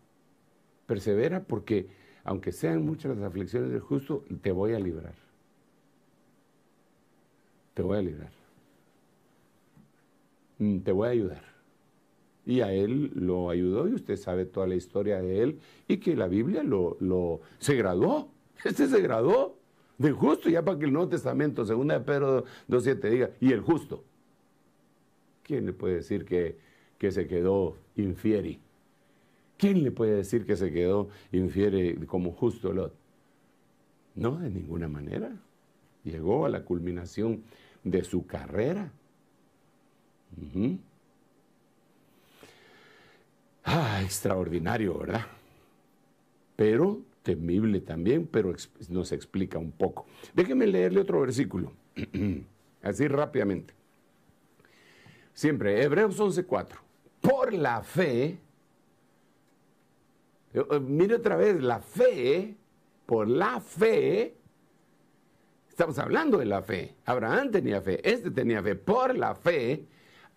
Persevera porque aunque sean muchas las aflicciones del justo, te voy a librar. Te voy a librar. Mm, te voy a ayudar. Y a él lo ayudó y usted sabe toda la historia de él y que la Biblia lo, lo se graduó. Este se graduó de justo, ya para que el Nuevo Testamento, segunda de Pedro 2.7 diga, y el justo. ¿Quién le puede decir que, que se quedó infieri? ¿Quién le puede decir que se quedó infiere como justo Lot? No, de ninguna manera. Llegó a la culminación de su carrera. Ah, extraordinario, ¿verdad? Pero temible también, pero nos explica un poco. Déjenme leerle otro versículo, así rápidamente. Siempre, Hebreos 11:4. Por la fe, eh, eh, mire otra vez, la fe, por la fe, estamos hablando de la fe. Abraham tenía fe, este tenía fe. Por la fe,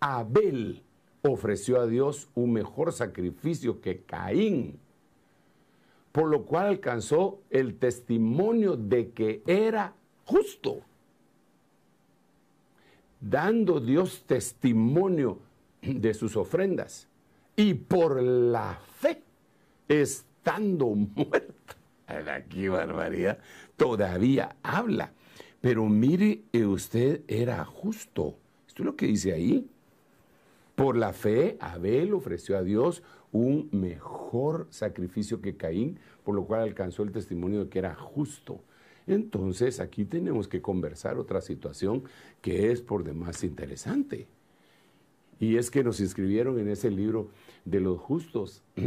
Abel ofreció a Dios un mejor sacrificio que Caín, por lo cual alcanzó el testimonio de que era justo dando Dios testimonio de sus ofrendas y por la fe estando muerto. aquí barbaridad! Todavía habla. Pero mire, eh, usted era justo. Esto es lo que dice ahí. Por la fe, Abel ofreció a Dios un mejor sacrificio que Caín, por lo cual alcanzó el testimonio de que era justo. Entonces aquí tenemos que conversar otra situación que es por demás interesante. Y es que nos inscribieron en ese libro de los justos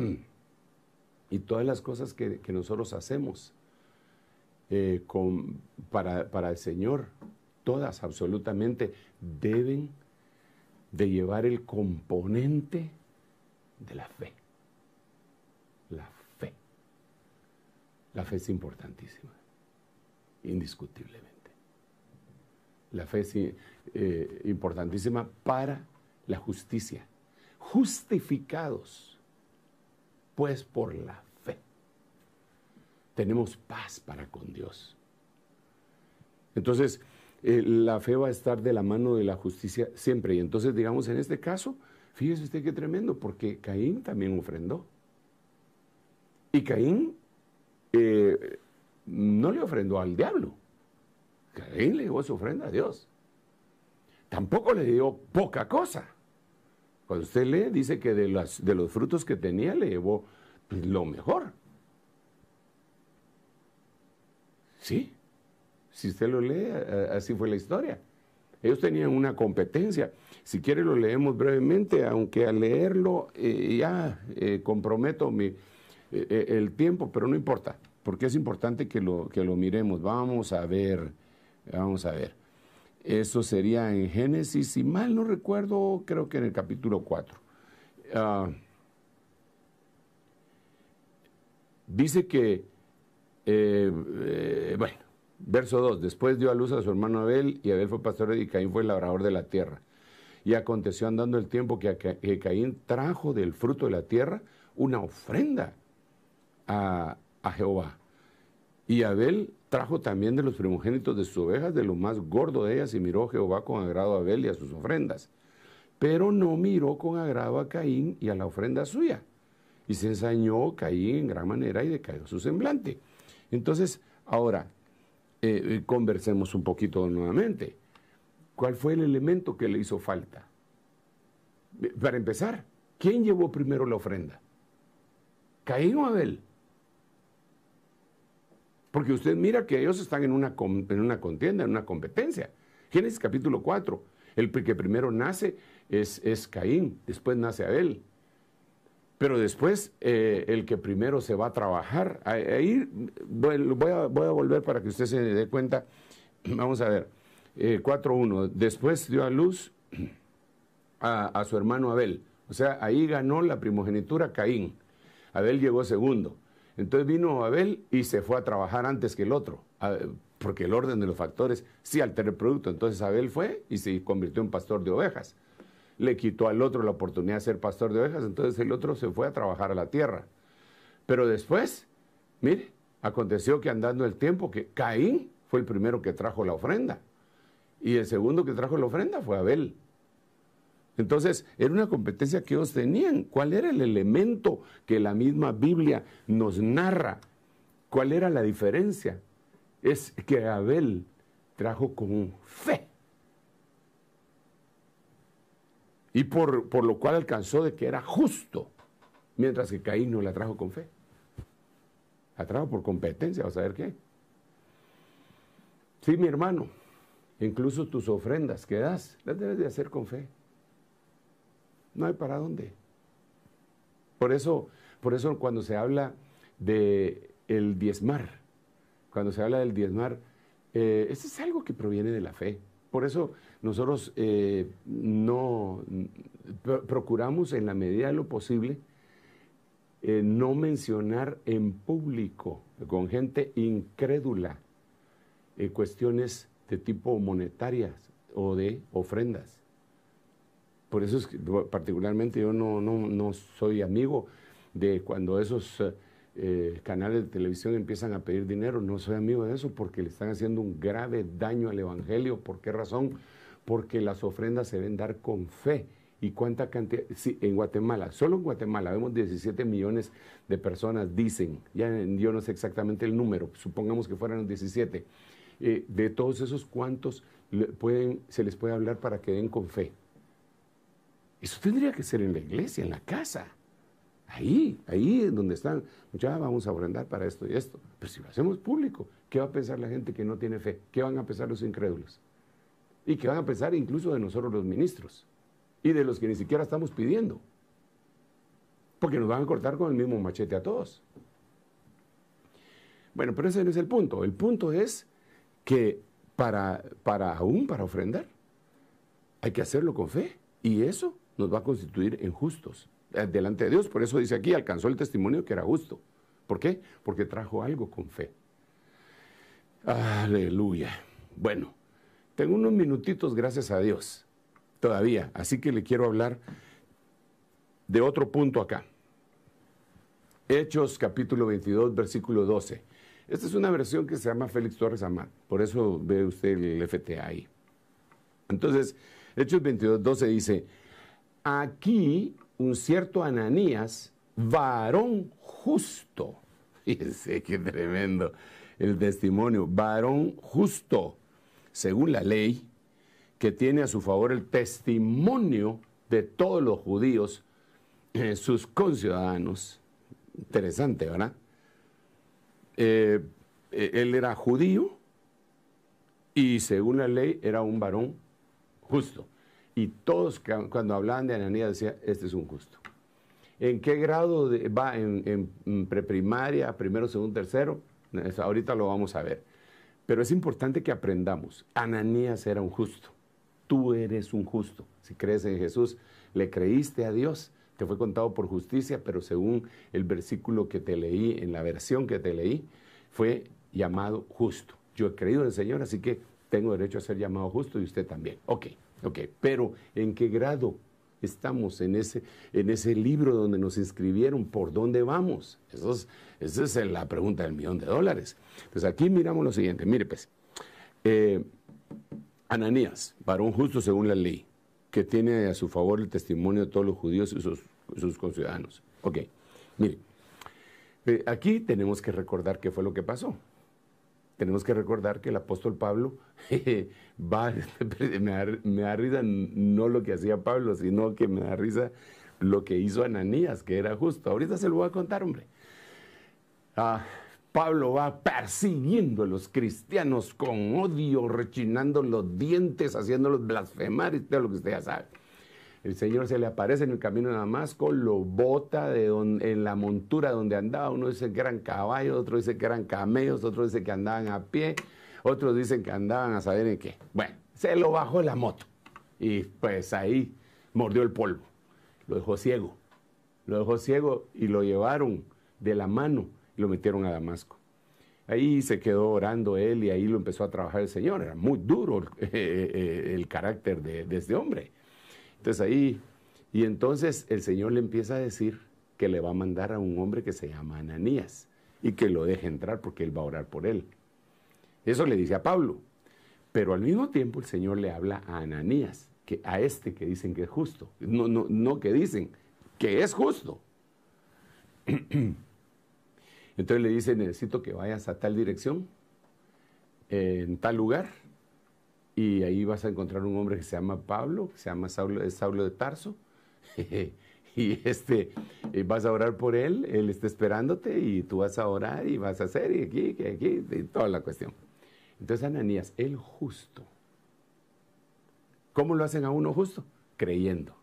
y todas las cosas que, nosotros hacemos eh, para, para el Señor, todas absolutamente deben de llevar el componente de la fe. La fe. La fe es importantísima indiscutiblemente. La fe es eh, importantísima para la justicia. Justificados, pues por la fe, tenemos paz para con Dios. Entonces, eh, la fe va a estar de la mano de la justicia siempre. Y entonces, digamos, en este caso, fíjese usted qué tremendo, porque Caín también ofrendó. Y Caín eh, no le ofrendó al diablo. él le llevó su ofrenda a Dios. Tampoco le dio poca cosa. Cuando usted lee, dice que de, de los frutos que tenía le llevó lo mejor. Sí, si usted lo lee, así fue la historia. Ellos tenían una competencia. Si quiere lo leemos brevemente, aunque al leerlo eh, ya eh, comprometo mi, eh, el tiempo, pero no importa porque es importante que lo, que lo miremos. Vamos a ver, vamos a ver. Eso sería en Génesis, si mal no recuerdo, creo que en el capítulo 4. Ah, dice que, eh, eh, bueno, verso 2, después dio a luz a su hermano Abel y Abel fue pastor y Caín fue el labrador de la tierra. Y aconteció andando el tiempo que Caín trajo del fruto de la tierra una ofrenda a, a Jehová. Y Abel trajo también de los primogénitos de sus ovejas, de lo más gordo de ellas, y miró Jehová con agrado a Abel y a sus ofrendas. Pero no miró con agrado a Caín y a la ofrenda suya. Y se ensañó Caín en gran manera y decayó su semblante. Entonces, ahora, eh, eh, conversemos un poquito nuevamente. ¿Cuál fue el elemento que le hizo falta? Para empezar, ¿quién llevó primero la ofrenda? ¿Caín o Abel? Porque usted mira que ellos están en una, en una contienda, en una competencia. Génesis capítulo 4. El que primero nace es, Caín, después nace Abel. Pero después, eh, el que primero se va a trabajar, ahí voy, a, voy a volver para que usted se dé cuenta. Vamos a ver, 4.1. Eh, después dio a luz a, a, su hermano Abel. O sea, ahí ganó la primogenitura Caín. Abel llegó segundo. Entonces vino Abel y se fue a trabajar antes que el otro, porque el orden de los factores sí altera el producto. Entonces Abel fue y se convirtió en pastor de ovejas. Le quitó al otro la oportunidad de ser pastor de ovejas, entonces el otro se fue a trabajar a la tierra. Pero después, mire, aconteció que andando el tiempo, que Caín fue el primero que trajo la ofrenda. Y el segundo que trajo la ofrenda fue Abel. Entonces, era una competencia que ellos tenían. ¿Cuál era el elemento que la misma Biblia nos narra? ¿Cuál era la diferencia? Es que Abel trajo con fe. Y por, lo cual alcanzó de que era justo, mientras que Caín no la trajo con fe. La trajo por competencia, vas a ver qué. Sí, mi hermano, incluso tus ofrendas que das, las debes de hacer con fe. No hay para dónde. Por eso, por eso cuando se habla de el diezmar, cuando se habla del diezmar, eh, eso es algo que proviene de la fe. Por eso nosotros eh, no procuramos en la medida de lo posible eh, no mencionar en público con gente incrédula cuestiones de tipo monetarias o de ofrendas. Por eso es que particularmente yo no, no, no soy amigo de cuando esos eh, canales de televisión empiezan a pedir dinero. No soy amigo de eso porque le están haciendo un grave daño al Evangelio. ¿Por qué razón? Porque las ofrendas se deben dar con fe. ¿Y cuánta cantidad? Sí, en Guatemala, solo en Guatemala vemos 17 millones de personas, dicen, ya yo no sé exactamente el número, supongamos que fueran 17. Eh, de todos esos, ¿cuántos se les puede hablar para que den con fe? Eso tendría que ser en la iglesia, en la casa. Ahí, ahí es donde están. Ya vamos a ofrendar para esto y esto. Pero si lo hacemos público, ¿qué va a pensar la gente que no tiene fe? ¿Qué van a pensar los incrédulos? Y qué van a pensar incluso de nosotros los ministros y de los que ni siquiera estamos pidiendo. Porque nos van a cortar con el mismo machete a todos. Bueno, pero ese no es el punto. El punto es que para, para aún para ofrendar, hay que hacerlo con fe. Y eso nos va a constituir en justos eh, delante de Dios. Por eso dice aquí, alcanzó el testimonio que era justo. ¿Por qué? Porque trajo algo con fe. Aleluya. Bueno, tengo unos minutitos, gracias a Dios, todavía. Así que le quiero hablar de otro punto acá. Hechos capítulo 22, versículo 12. Esta es una versión que se llama Félix Torres Amat, por eso ve usted el FTA ahí. Entonces, Hechos 22, 12 dice, Aquí un cierto Ananías, varón justo, fíjense qué tremendo el testimonio, varón justo, según la ley, que tiene a su favor el testimonio de todos los judíos, eh, sus conciudadanos. Interesante, ¿verdad? Eh, eh, él era judío y según la ley era un varón justo. Y todos cuando hablaban de Ananías decían, este es un justo. ¿En qué grado va en, preprimaria, primero, segundo, tercero? ahorita lo vamos a ver. Pero es importante que aprendamos. Ananías era un justo. Tú eres un justo. Si crees en Jesús, le creíste a Dios. Te fue contado por justicia, pero según el versículo que te leí, en la versión que te leí, fue llamado justo. Yo he creído en el Señor, así que tengo derecho a ser llamado justo y usted también. Ok. Ok, pero ¿en qué grado estamos en ese, en ese libro donde nos inscribieron? ¿Por dónde vamos? esa es la pregunta del millón de dólares. Entonces pues aquí miramos lo siguiente. Mire, pues, eh, Ananías, varón justo según la ley, que tiene a su favor el testimonio de todos los judíos y sus, sus conciudadanos. Ok, mire, eh, aquí tenemos que recordar qué fue lo que pasó tenemos que recordar que el apóstol Pablo va, me da, risa no lo que hacía Pablo, sino que me da risa lo que hizo Ananías, que era justo. Ahorita se lo voy a contar, hombre. Ah, Pablo va persiguiendo a los cristianos con odio, rechinando los dientes, haciéndolos blasfemar y todo lo que usted ya sabe. El Señor se le aparece en el camino de Damasco, lo bota de en la montura donde andaba. Uno dice que eran caballos, otro dice que eran camellos, otro dice que andaban a pie, otros dicen que andaban a saber en qué. Bueno, se lo bajó de la moto y pues ahí mordió el polvo. Lo dejó ciego. Lo dejó ciego y lo llevaron de la mano y lo metieron a Damasco. Ahí se quedó orando él y ahí lo empezó a trabajar el Señor. Era muy duro el, carácter de, de este hombre. Entonces ahí, y entonces el Señor le empieza a decir que le va a mandar a un hombre que se llama Ananías y que lo deje entrar porque él va a orar por él. Eso le dice a Pablo. Pero al mismo tiempo el Señor le habla a Ananías, que a este que dicen que es justo. No, no, no que dicen, que es justo. Entonces le dice, necesito que vayas a tal dirección, en tal lugar, y ahí vas a encontrar un hombre que se llama Pablo, que se llama Saulo, es de Tarso. y este, eh, vas a orar por él, él está esperándote y tú vas a orar y vas a hacer y aquí, y aquí, y toda la cuestión. Entonces Ananías, el justo. ¿Cómo lo hacen a uno justo? Creyendo.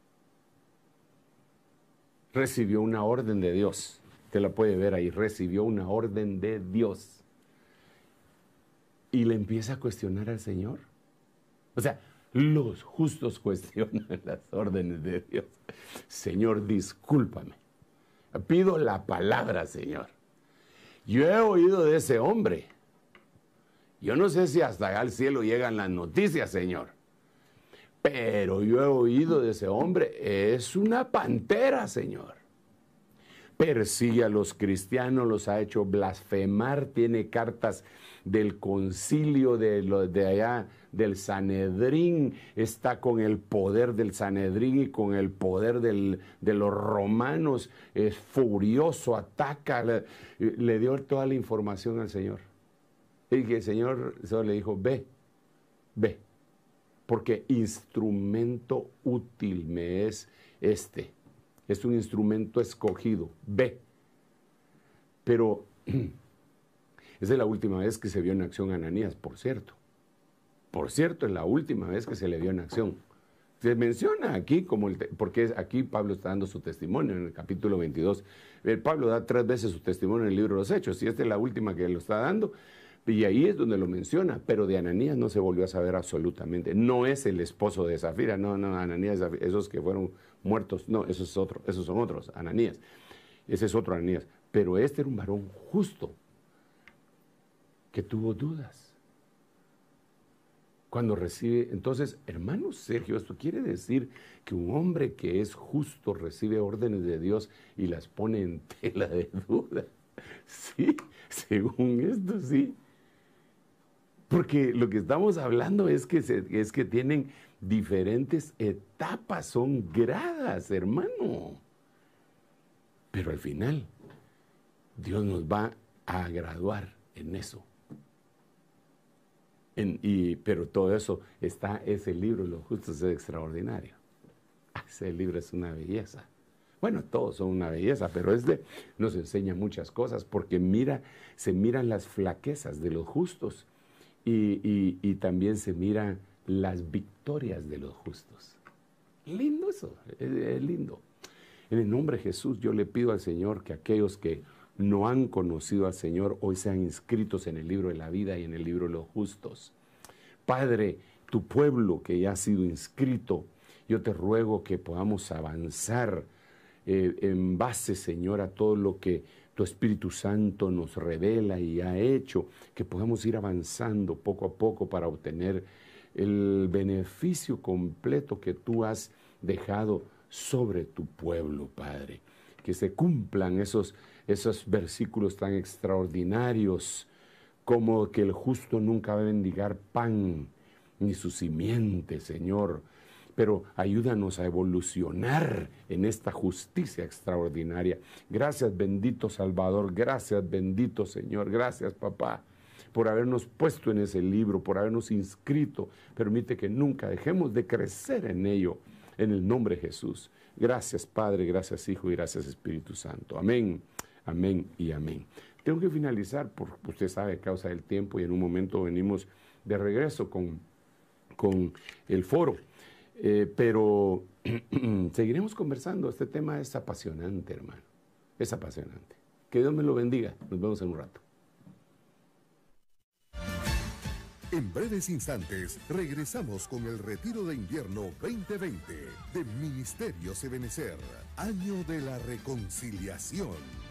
Recibió una orden de Dios. Usted la puede ver ahí. Recibió una orden de Dios. Y le empieza a cuestionar al Señor. O sea, los justos cuestionan las órdenes de Dios. Señor, discúlpame. Pido la palabra, Señor. Yo he oído de ese hombre. Yo no sé si hasta al cielo llegan las noticias, Señor. Pero yo he oído de ese hombre. Es una pantera, Señor. Persigue a los cristianos, los ha hecho blasfemar, tiene cartas del concilio de, de allá, del Sanedrín, está con el poder del Sanedrín y con el poder del, de los romanos, es furioso, ataca, le, dio toda la información al Señor. Y el Señor le dijo, ve, ve, porque instrumento útil me es este. Es un instrumento escogido, ve. Pero Esa es la última vez que se vio en acción a Ananías, por cierto. Por cierto, es la última vez que se le vio en acción. Se menciona aquí como el porque aquí Pablo está dando su testimonio en el capítulo 22. El eh, Pablo da tres veces su testimonio en el libro de los Hechos y esta es la última que lo está dando. Y ahí es donde lo menciona, pero de Ananías no se volvió a saber absolutamente. No es el esposo de Zafira, no, no, Ananías, esos que fueron muertos, no, esos, otro, esos son otros, Ananías. Ese es otro Ananías. Pero este era un varón justo, que tuvo dudas. Cuando recibe, entonces, hermano Sergio, esto quiere decir que un hombre que es justo recibe órdenes de Dios y las pone en tela de duda. Sí, según esto sí. Porque lo que estamos hablando es que, es que tienen diferentes etapas, son gradas, hermano. Pero al final, Dios nos va a graduar en eso y, pero todo eso está, ese libro, Los Justos, es extraordinario. Ah, ese libro es una belleza. Bueno, todos son una belleza, pero de nos enseña muchas cosas porque mira, se miran las flaquezas de los justos y, y, también se miran las victorias de los justos. Lindo eso, es lindo. En el nombre de Jesús yo le pido al Señor que aquellos que no han conocido al Señor hoy sean inscritos en el libro de la vida y en el libro de los justos. Padre, tu pueblo que ya ha sido inscrito, yo te ruego que podamos avanzar eh, en base, Señor, a todo lo que tu Espíritu Santo nos revela y ha hecho, que podamos ir avanzando poco a poco para obtener el beneficio completo que tú has dejado sobre tu pueblo, Padre. Que se cumplan esos esos versículos tan extraordinarios como que el justo nunca va a mendigar pan ni su simiente, Señor. Pero ayúdanos a evolucionar en esta justicia extraordinaria. Gracias, bendito Salvador. Gracias, bendito Señor. Gracias, papá, por habernos puesto en ese libro, por habernos inscrito. Permite que nunca dejemos de crecer en ello, en el nombre de Jesús. Gracias, Padre. Gracias, Hijo. Y gracias, Espíritu Santo. Amén. Amén y amén. Tengo que finalizar, porque usted sabe, causa del tiempo y en un momento venimos de regreso con, el foro. Eh, pero seguiremos conversando. Este tema es apasionante, hermano. Es apasionante. Que Dios me lo bendiga. Nos vemos en un rato. En breves instantes regresamos con el retiro de invierno 2020 de Ministerio Sebenecer, año de la reconciliación.